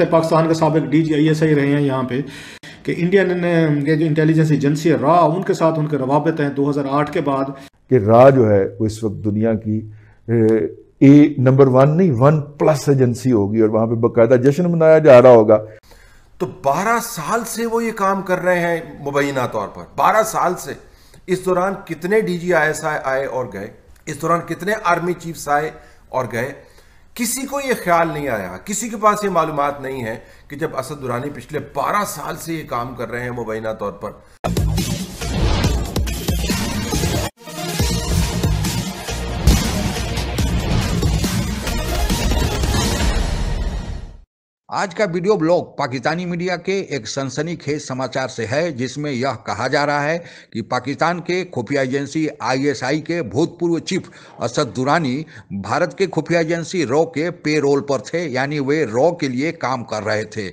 थे पाकिस्तान के सबक डी जी आई एस आई रहे हैं यहाँ पे कि इंडियन ये जो इंटेलिजेंस एजेंसी है रा उनके साथ उनके रवाबित हैं 2008 के बाद कि रा जो है वो इस वक्त दुनिया की ए नंबर वन नहीं वन प्लस एजेंसी होगी और वहाँ पे बाकायदा जश्न मनाया जा रहा होगा तो 12 साल से वो ये काम कर रहे हैं मुबैना तौर पर 12 साल से इस दौरान कितने डी जी आई एस आई आए और गए इस दौरान कितने आर्मी चीफ्स आए और गए किसी को यह ख्याल नहीं आया किसी के पास ये मालूम नहीं है कि जब असद दुरानी पिछले 12 साल से ये काम कर रहे हैं मुबैना तौर पर आज का वीडियो ब्लॉग पाकिस्तानी मीडिया के एक सनसनीखेज समाचार से है जिसमें यह कहा जा रहा है कि पाकिस्तान के खुफिया एजेंसी आईएसआई के भूतपूर्व चीफ असद दुरानी भारत के खुफिया एजेंसी रॉ के पेरोल पर थे यानी वे रॉ के लिए काम कर रहे थे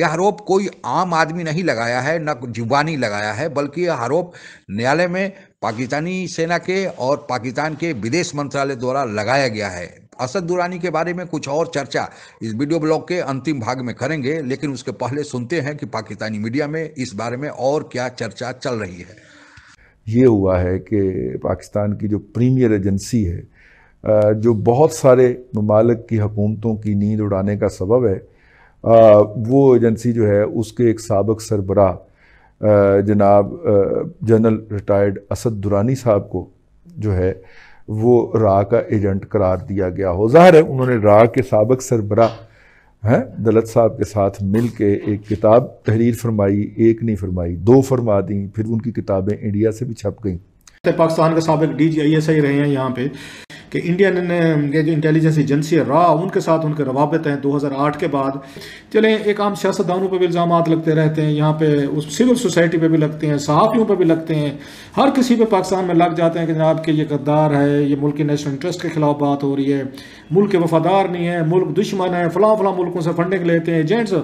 यह आरोप कोई आम आदमी नहीं लगाया है न जुबानी लगाया है बल्कि यह आरोप न्यायालय में पाकिस्तानी सेना के और पाकिस्तान के विदेश मंत्रालय द्वारा लगाया गया है असद दुरानी के बारे में कुछ और चर्चा इस वीडियो ब्लॉग के अंतिम भाग में करेंगे लेकिन उसके पहले सुनते हैं कि पाकिस्तानी मीडिया में इस बारे में और क्या चर्चा चल रही है ये हुआ है कि पाकिस्तान की जो प्रीमियर एजेंसी है जो बहुत सारे ममालक की हुकूमतों की नींद उड़ाने का सबब है वो एजेंसी जो है उसके एक सबक सरबरा जनाब जनरल रिटायर्ड असद दुरानी साहब को जो है वो रा का एजेंट करार दिया गया हो ज़ाहिर है उन्होंने रा के सबक सरबरा हैं दलत साहब के साथ मिल के एक किताब तहरीर फरमाई एक नहीं फरमाई दो फरमा दी फिर उनकी किताबें इंडिया से भी छप गई पाकिस्तान के सबक डी जी आई एस आई रहे हैं यहाँ पे कि इंडियन ये जो इंटेलिजेंस एजेंसी है रॉ उनके साथ उनके रवाबत हैं 2008 के बाद चलें एक आम सियासतदानों पर भी इल्ज़ाम लगते रहते हैं यहाँ पे उस सिविल सोसाइटी पे भी लगते हैं सहाफ़ियों पे भी लगते हैं हर किसी पे पाकिस्तान में लग जाते हैं कि जनाब के ये गद्दार है ये मुल्क की नेशनल इंटरेस्ट के खिलाफ बात हो रही है मुल्क के वफादार नहीं है मुल्क दुश्मन है फलां फ़लाँ मुल्कों से फंडिंग लेते हैं एजेंट्स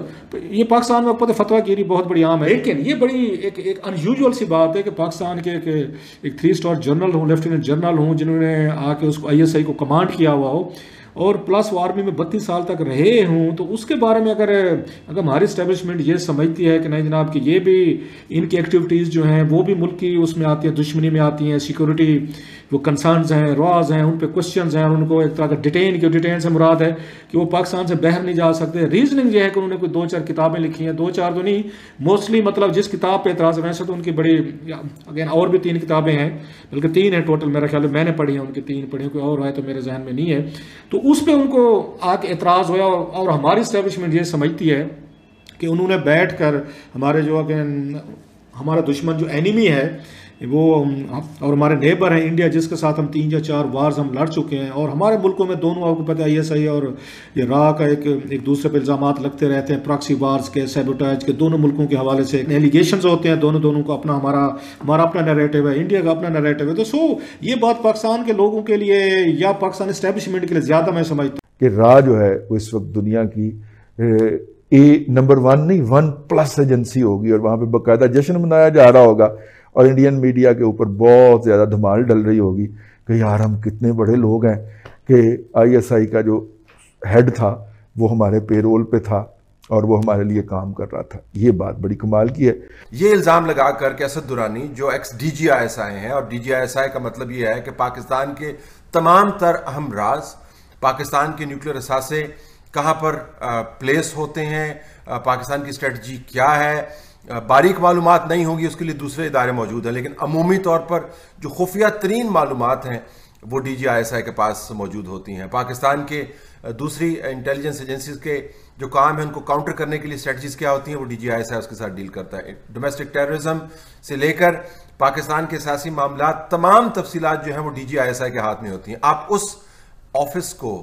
ये पाकिस्तान में पता फतवा गिरी बहुत बड़ी आम है लेकिन ये बड़ी एक एक अनयूजल सी बात है कि पाकिस्तान के एक, थ्री स्टार जनरल हूँ लेफ्टिनेंट जनरल हूँ जिन्होंने आके उसको आई आईएसआई को कमांड किया हुआ हो और प्लस वो आर्मी में बत्तीस साल तक रहे हों तो उसके बारे में अगर अगर हमारी स्टेब्लिशमेंट ये समझती है कि नहीं जनाब कि ये भी इनकी एक्टिविटीज़ जो हैं वो भी मुल्क की उसमें आती हैं दुश्मनी में आती हैं सिक्योरिटी वो कंसर्नस हैं रॉज हैं उन पर क्वेश्चन हैं और उनको एक तरह का डिटेन क्यों डिटेन से मुराद है कि वो पाकिस्तान से बाहर नहीं जा सकते रीजनिंग यह है कि उन्होंने कोई दो चार किताबें लिखी हैं दो चार तो नहीं मोस्टली मतलब जिस किताब पर एतराज़ वैसे तो उनकी बड़ी अगेन और भी तीन किताबें हैं बल्कि तीन है टोटल मेरा ख्याल मैंने पढ़ी हैं उनकी तीन पढ़ी कोई और आए तो मेरे जहन में नहीं है तो उस पर उनको आके एतराज़ हुआ और हमारी स्टैब्लिशमेंट ये समझती है कि उन्होंने बैठ कर हमारे जो हमारा दुश्मन जो एनिमी है वो और हमारे नेबर हैं इंडिया जिसके साथ हम तीन या चार वार्स हम लड़ चुके हैं और हमारे मुल्कों में दोनों आपको पता है ये e सही और ये रा का एक एक दूसरे पर इल्ज़ाम लगते रहते हैं प्रॉक्सी वार्स के सेबोटाइज के दोनों मुल्कों के हवाले से एलिगेशन होते हैं दोनों दोनों को अपना हमारा हमारा अपना नरेटिव है इंडिया का अपना नरेटिव है तो सो ये बात पाकिस्तान के लोगों के लिए या पाकिस्तान इस्टेबलिशमेंट के लिए ज़्यादा मैं समझता हूँ कि रा जो है वो इस वक्त दुनिया की ए नंबर वन नहीं वन प्लस एजेंसी होगी और वहाँ पर बाकायदा जश्न मनाया जा रहा होगा और इंडियन मीडिया के ऊपर बहुत ज़्यादा धमाल डल रही होगी कि यार हम कितने बड़े लोग हैं कि आईएसआई का जो हेड था वो हमारे पेरोल पे था और वो हमारे लिए काम कर रहा था ये बात बड़ी कमाल की है ये इल्ज़ाम लगा कर के असद दुरानी जो ex D G I S I हैं और डी जी आई एस आई का मतलब ये है कि पाकिस्तान के तमाम तर अहम राज पाकिस्तान के न्यूक्लियर असासे कहाँ पर प्लेस होते हैं पाकिस्तान की स्ट्रेटजी क्या है बारीक मालूम नहीं होंगी उसके लिए दूसरे इदारे मौजूद हैं लेकिन अमूमी तौर पर जो खुफिया तरीन मालूम हैं वो डी जी आई एस आई के पास मौजूद होती हैं पाकिस्तान के दूसरी इंटेलिजेंस एजेंसीज के जो काम है उनको काउंटर करने के लिए स्ट्रेटजीज क्या होती हैं वो डी जी आई एस आई उसके साथ डील करता है डोमेस्टिक टेररिज्म से लेकर पाकिस्तान के सियासी मामला तमाम तफसीत जो हैं वो डी जी आई एस आई के हाथ में होती हैं आप उस ऑफिस को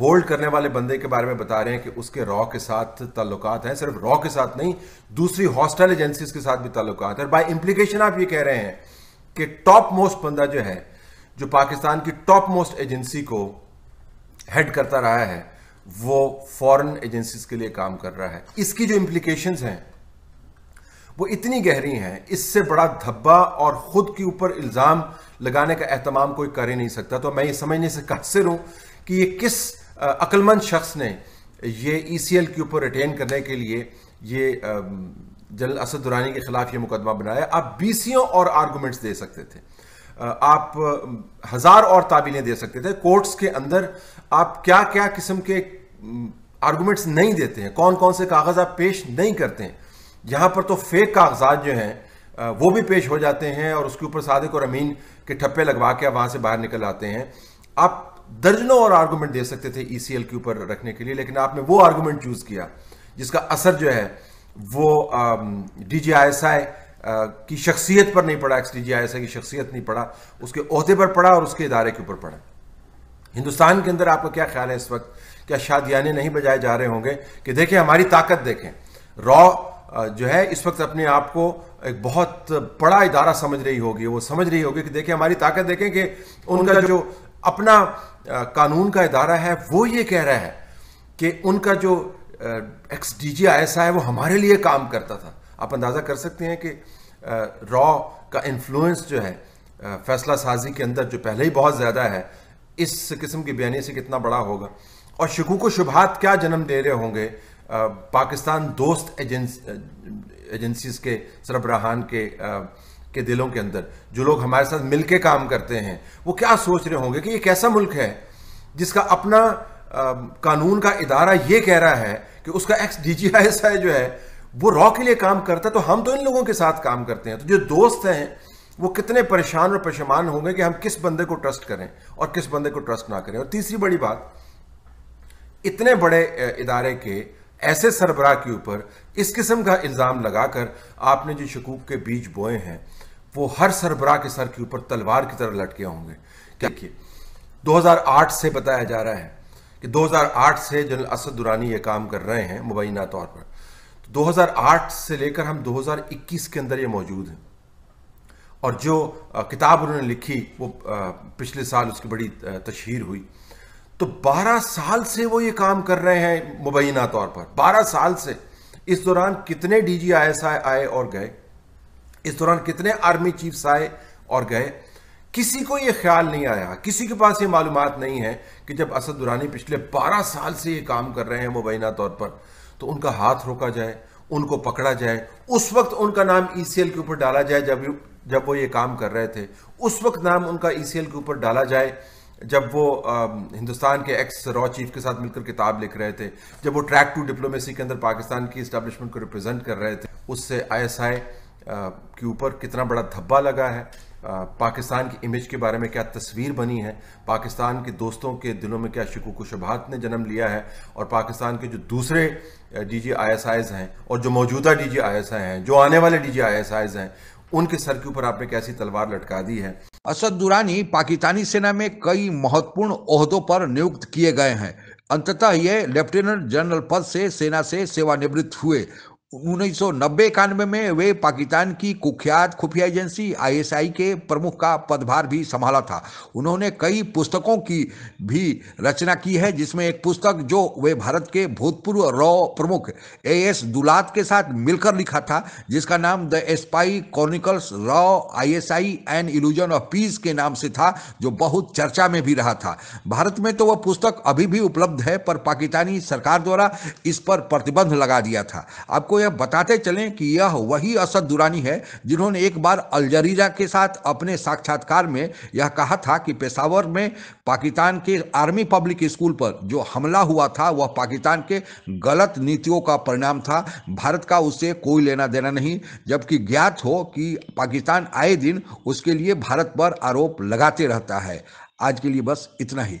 होल्ड करने वाले बंदे के बारे में बता रहे हैं कि उसके रॉ के साथ ताल्लुकात हैं सिर्फ रॉ के साथ नहीं दूसरी हॉस्टल एजेंसीज के साथ भी ताल्लुकात है बाई इम्प्लीकेशन आप ये कह रहे हैं कि टॉप मोस्ट बंदा जो है जो पाकिस्तान की टॉप मोस्ट एजेंसी को हेड करता रहा है वो फॉरेन एजेंसीज के लिए काम कर रहा है इसकी जो इम्प्लीकेशन हैं वो इतनी गहरी हैं इससे बड़ा धब्बा और खुद के ऊपर इल्ज़ाम लगाने का एहतमाम कोई कर ही नहीं सकता तो मैं ये समझने से कसर हूं कि ये किस अक्लमंद शख्स ने ये ई सी एल के ऊपर रिटेन करने के लिए ये जनरल असद दुरानी के खिलाफ ये मुकदमा बनाया आप बीसियों और आर्गूमेंट्स दे सकते थे आप हजार और ताबीलें दे सकते थे कोर्ट्स के अंदर आप क्या क्या किस्म के आर्गूमेंट्स नहीं देते हैं कौन कौन से कागज आप पेश नहीं करते हैं यहाँ पर तो फेक कागजात जो हैं वो भी पेश हो जाते हैं और उसके ऊपर सादिक और अमीन के ठप्पे लगवा के आप वहाँ से बाहर निकल आते हैं आप दर्जनों और आर्गूमेंट दे सकते थे ईसीएल e के ऊपर रखने के लिए लेकिन आपने वो आर्गूमेंट चूज किया जिसका असर जो है वो D G I S I की शख्सियत पर नहीं पड़ा ex D G I S I की शख्सियत नहीं पड़ा उसके अहदे पर पड़ा और उसके इदारे के ऊपर पड़ा हिंदुस्तान के अंदर आपका क्या ख्याल है इस वक्त क्या शादियाने नहीं बजाए जा रहे होंगे कि देखें हमारी ताकत देखें रॉ uh, जो है इस वक्त अपने आप को एक बहुत बड़ा इदारा समझ रही होगी वो समझ रही होगी कि देखें हमारी ताकत देखें कि उनका जो अपना कानून का इदारा है वो ये कह रहा है कि उनका जो ex D G I S I वो हमारे लिए काम करता था आप अंदाज़ा कर सकते हैं कि रॉ का इन्फ्लुएंस जो है फैसला साजी के अंदर जो पहले ही बहुत ज़्यादा है इस किस्म की बयानी से कितना बड़ा होगा और शकूक शुभात क्या जन्म दे रहे होंगे पाकिस्तान दोस्त एजेंस एजेंसीज के सरबराहान के आ, के दिलों के अंदर जो लोग हमारे साथ मिलकर काम करते हैं वो क्या सोच रहे होंगे कि ये कैसा मुल्क है जिसका अपना आ, कानून का इदारा ये कह रहा है कि उसका ex D G I S I जो है वो रॉ के लिए काम करता है तो हम तो इन लोगों के साथ काम करते हैं तो जो दोस्त हैं वो कितने परेशान और पशमान होंगे कि हम किस बंदे को ट्रस्ट करें और किस बंदे को ट्रस्ट ना करें और तीसरी बड़ी बात इतने बड़े इदारे के ऐसे सरबराह के ऊपर इस किस्म का इल्ज़ाम लगाकर आपने जो शकूक के बीज बोए हैं वो हर सरबराह के सर के ऊपर तलवार की तरह लटके होंगे देखिए 2008 से बताया जा रहा है कि 2008 से जनरल असद दुरानी ये काम कर रहे हैं मुबैना तौर पर तो 2008 से लेकर हम 2021 के अंदर ये मौजूद हैं और जो किताब उन्होंने लिखी वो पिछले साल उसकी बड़ी तशहर हुई तो 12 साल से वो ये काम कर रहे हैं मुबैना तौर पर 12 साल से इस दौरान कितने एस आई आए और गए इस दौरान कितने आर्मी चीफ्स आए और गए किसी को ये ख्याल नहीं आया किसी के पास ये मालूम नहीं है कि जब असद दुरानी पिछले 12 साल से ये काम कर रहे हैं मुबैना तौर पर तो उनका हाथ रोका जाए उनको पकड़ा जाए उस वक्त उनका नाम ई e के ऊपर डाला जाए जब जब वो ये काम कर रहे थे उस वक्त नाम उनका ई e के ऊपर डाला जाए जब वो आ, हिंदुस्तान के एक्स रॉ चीफ के साथ मिलकर किताब लिख रहे थे जब वो ट्रैक टू डिप्लोमेसी के अंदर पाकिस्तान की इस्टेब्लिशमेंट को रिप्रेजेंट कर रहे थे उससे आईएसआई के ऊपर कितना बड़ा धब्बा लगा है आ, पाकिस्तान की इमेज के बारे में क्या तस्वीर बनी है पाकिस्तान के दोस्तों के दिलों में क्या शिकूक शुभात ने जन्म लिया है और पाकिस्तान के जो दूसरे D G I S Is हैं और जो मौजूदा D G I S I हैं जो आने वाले D G I S Is हैं उनके सर के ऊपर आपने कैसी तलवार लटका दी है असद दुरानी पाकिस्तानी सेना में कई महत्वपूर्ण ओहदों पर नियुक्त किए गए हैं अंततः ये लेफ्टिनेंट जनरल पद से सेना से सेवानिवृत्त हुए उन्नीस सौ में वे पाकिस्तान की कुख्यात खुफिया एजेंसी आईएसआई के प्रमुख का पदभार भी संभाला था उन्होंने कई पुस्तकों की भी रचना की है जिसमें एक पुस्तक जो वे भारत के भूतपूर्व रॉ प्रमुख ए एस दुलात के साथ मिलकर लिखा था जिसका नाम द एस्पाई क्रॉनिकल्स रॉ ISI and Illusion of Peace के नाम से था जो बहुत चर्चा में भी रहा था भारत में तो वह पुस्तक अभी भी उपलब्ध है पर पाकिस्तानी सरकार द्वारा इस पर प्रतिबंध लगा दिया था आपको यह बताते चलें कि यह वही असद दुरानी है जिन्होंने एक बार अलजरीजा के साथ अपने साक्षात्कार में यह कहा था कि पेशावर में पाकिस्तान के आर्मी पब्लिक स्कूल पर जो हमला हुआ था वह पाकिस्तान के गलत नीतियों का परिणाम था भारत का उससे कोई लेना देना नहीं जबकि ज्ञात हो कि पाकिस्तान आए दिन उसके लिए भारत पर आरोप लगाते रहता है आज के लिए बस इतना ही